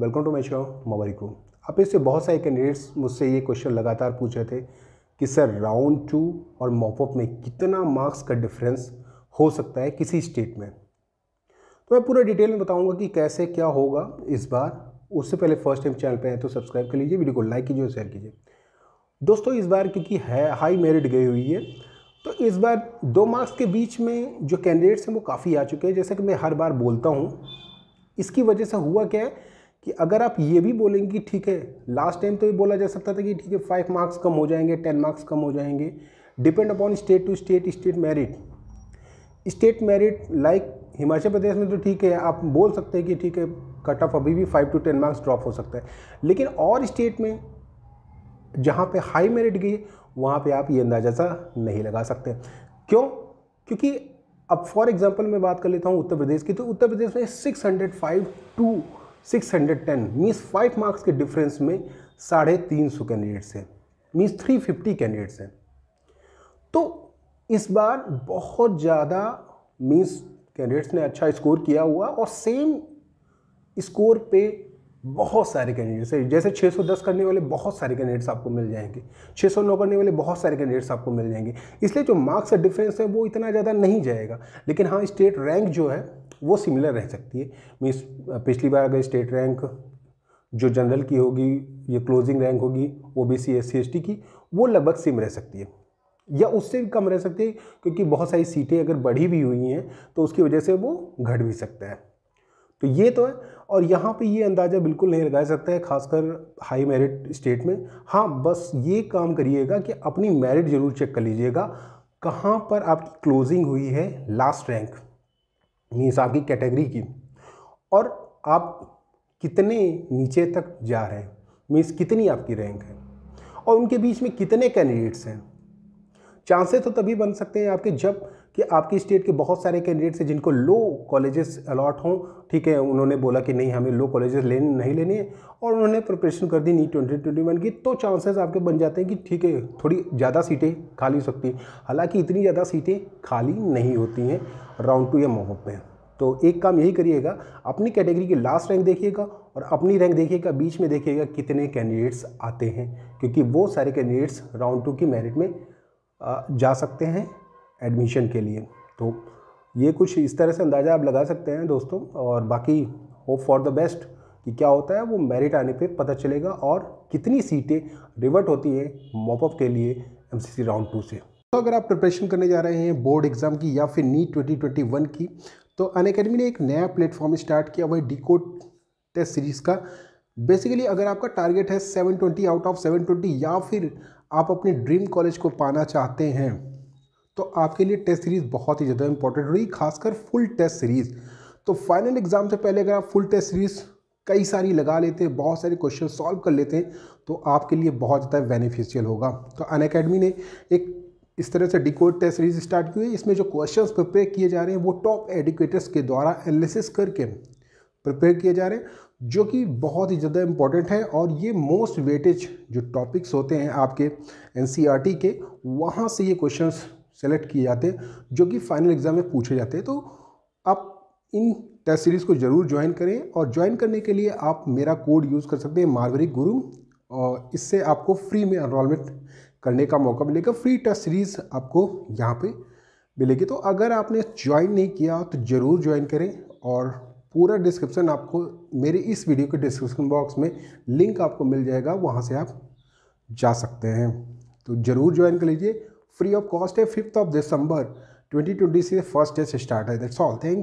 welcome to my show मवारिकू आप इससे बहुत सारे कैंडिडेट्स मुझसे ये क्वेश्चन लगातार पूछ रहे थे कि सर राउंड टू और मॉपअप में कितना मार्क्स का डिफरेंस हो सकता है किसी स्टेट में तो मैं पूरा डिटेल में बताऊंगा कि कैसे क्या होगा इस बार उससे पहले फर्स्ट टाइम चैनल पे हैं तो सब्सक्राइब कर लीजिए वीडियो को लाइक कीजिए और शेयर कीजिए दोस्तों इस बार क्योंकि है हाई मेरिट गई हुई है तो इस बार दो मार्क्स के बीच में जो कैंडिडेट्स हैं वो काफ़ी आ चुके हैं जैसा कि मैं हर बार बोलता हूँ इसकी वजह से हुआ क्या है कि अगर आप ये भी बोलेंगे कि ठीक है लास्ट टाइम तो ये बोला जा सकता था कि ठीक है फाइव मार्क्स कम हो जाएंगे टेन मार्क्स कम हो जाएंगे depend upon state to state state merit state merit like Himachal Pradesh में तो ठीक है आप बोल सकते हैं कि ठीक है कट ऑफ अभी भी five two ten marks drop हो सकता है लेकिन और स्टेट में जहाँ पे हाई मेरिट गई वहाँ पे आप ये अंदाजा सा नहीं लगा सकते क्यों क्योंकि अब फॉर एग्जांपल मैं बात कर लेता हूँ उत्तर प्रदेश की तो उत्तर प्रदेश में six hundred five two six hundred ten means five marks के डिफरेंस में साढ़े तीन सौ कैंडिडेट्स हैं मीन्स थ्री फिफ्टी कैंडिडेट्स हैं तो इस बार बहुत ज़्यादा मीन्स कैंडिडेट्स ने अच्छा स्कोर किया हुआ और सेम स्कोर पे बहुत सारे कैंडिडेट्स हैं जैसे 610 करने वाले बहुत सारे कैंडिडेट्स आपको मिल जाएंगे 609 करने वाले बहुत सारे कैंडिडेट्स आपको मिल जाएंगे इसलिए जो मार्क्स का डिफरेंस है वो इतना ज़्यादा नहीं जाएगा लेकिन हाँ स्टेट रैंक जो है वो सिमिलर रह सकती है मीन्स पिछली बार अगर स्टेट रैंक जो जनरल की होगी ये क्लोजिंग रैंक होगी O B C S C S T की वो लगभग सिम रह सकती है या उससे भी कम रह सकती है क्योंकि बहुत सारी सीटें अगर बढ़ी भी हुई हैं तो उसकी वजह से वो घट भी सकता है तो ये तो है और यहाँ पे ये अंदाज़ा बिल्कुल नहीं लगाया सकता है खासकर हाई मेरिट स्टेट में हाँ बस ये काम करिएगा कि अपनी मेरिट ज़रूर चेक कर लीजिएगा कहाँ पर आपकी क्लोजिंग हुई है लास्ट रैंक मीन्स आपकी कैटेगरी की और आप कितने नीचे तक जा रहे हैं मीन्स कितनी आपकी रैंक है और उनके बीच में कितने कैंडिडेट्स हैं चांसेस तो तभी बन सकते हैं आपके जब कि आपकी स्टेट के बहुत सारे कैंडिडेट्स हैं जिनको लो कॉलेजेस अलॉट हों ठीक है उन्होंने बोला कि नहीं हमें लो कॉलेजेस लेने नहीं लेने हैं और उन्होंने प्रिपरेशन कर दी नीट ट्वेंटी ट्वेंटी वन की तो चांसेस आपके बन जाते हैं कि ठीक है थोड़ी ज़्यादा सीटें खाली हो सकती हैं हालाँकि इतनी ज़्यादा सीटें खाली नहीं होती हैं राउंड टू या मोहब्ब में तो एक काम यही करिएगा अपनी कैटेगरी की लास्ट रैंक देखिएगा और अपनी रैंक देखिएगा बीच में देखिएगा कितने कैंडिडेट्स आते हैं क्योंकि वो सारे कैंडिडेट्स राउंड टू की मेरिट में जा सकते हैं एडमिशन के लिए तो ये कुछ इस तरह से अंदाज़ा आप लगा सकते हैं दोस्तों और बाकी होप फॉर द बेस्ट कि क्या होता है वो मेरिट आने पे पता चलेगा और कितनी सीटें रिवर्ट होती हैं मॉपअप के लिए एमसीसी राउंड टू से तो अगर आप प्रिपरेशन करने जा रहे हैं बोर्ड एग्ज़ाम की या फिर नीट 2021 की तो अन अकेडमी ने एक नया प्लेटफॉर्म स्टार्ट किया हुआ है डिकोड टेस्ट सीरीज़ का बेसिकली अगर आपका टारगेट है सेवन आउट ऑफ सेवन या फिर आप अपने ड्रीम कॉलेज को पाना चाहते हैं तो आपके लिए टेस्ट सीरीज़ बहुत ही ज़्यादा इंपॉर्टेंट रही खासकर फुल टेस्ट सीरीज़ तो फाइनल एग्ज़ाम से पहले अगर आप फुल टेस्ट सीरीज़ कई सारी लगा लेते हैं बहुत सारे क्वेश्चन सॉल्व कर लेते हैं तो आपके लिए बहुत ज़्यादा बेनिफिशियल होगा तो अन अकेडमी ने एक इस तरह से डिकोड टेस्ट सीरीज स्टार्ट की हुई इसमें जो क्वेश्चन प्रिपेयर किए जा रहे हैं वो टॉप एडुकेटर्स के द्वारा एनालिसिस करके प्रिपेयर किए जा रहे हैं जो कि बहुत ही ज़्यादा इम्पॉर्टेंट है और ये मोस्ट वेटेज जो टॉपिक्स होते हैं आपके एन e के वहाँ से ये क्वेश्चंस सेलेक्ट किए जाते हैं जो कि फाइनल एग्ज़ाम में पूछे जाते हैं तो आप इन टेस्ट सीरीज़ को ज़रूर ज्वाइन करें और ज्वाइन करने के लिए आप मेरा कोड यूज़ कर सकते हैं मारवरी गुरु और इससे आपको फ्री में एनरोलमेंट करने का मौका मिलेगा फ्री टेस्ट सीरीज़ आपको यहाँ पे मिलेगी तो अगर आपने ज्वाइन नहीं किया तो ज़रूर ज्वाइन करें और पूरा डिस्क्रिप्शन आपको मेरे इस वीडियो के डिस्क्रिप्शन बॉक्स में लिंक आपको मिल जाएगा वहाँ से आप जा सकते हैं तो ज़रूर ज्वाइन कर लीजिए फ्री ऑफ कॉस्ट है फिफ्थ ऑफ दिसंबर 2020 से फर्स्ट से स्टार्ट है दैट्स ऑल थैंक